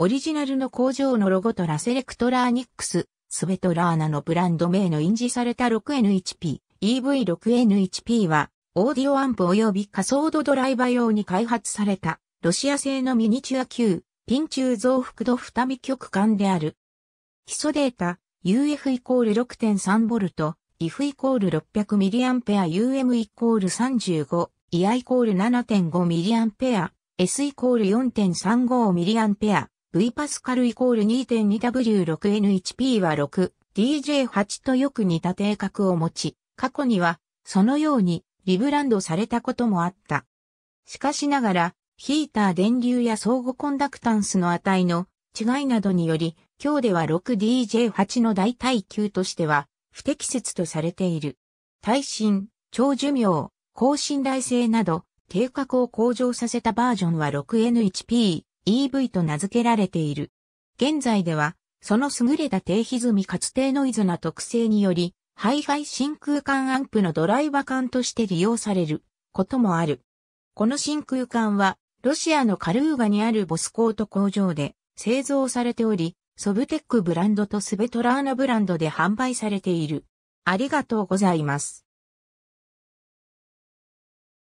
オリジナルの工場のロゴとラセレクトラーニックス、スベトラーナのブランド名の印字された 6NHP、EV6NHP は、オーディオアンプ及び仮想度ドライバー用に開発された、ロシア製のミニチュア級、ピン中増幅度二味極管である。基礎データ、UF イコール 6.3V、IF イコール 600mA、UM イコール35、IA イコール 7.5mA、S イコール 4.35mA、v パスカルイコール 2.2W6N1P は 6DJ8 とよく似た定格を持ち、過去にはそのようにリブランドされたこともあった。しかしながら、ヒーター電流や相互コンダクタンスの値の違いなどにより、今日では 6DJ8 の代替級としては不適切とされている。耐震、長寿命、高信頼性など、定格を向上させたバージョンは 6N1P、EV と名付けられている。現在では、その優れた低歪みかつ低ノイズな特性により、イファイ真空管アンプのドライバ管として利用されることもある。この真空管は、ロシアのカルーガにあるボスコート工場で製造されており、ソブテックブランドとスベトラーナブランドで販売されている。ありがとうございます。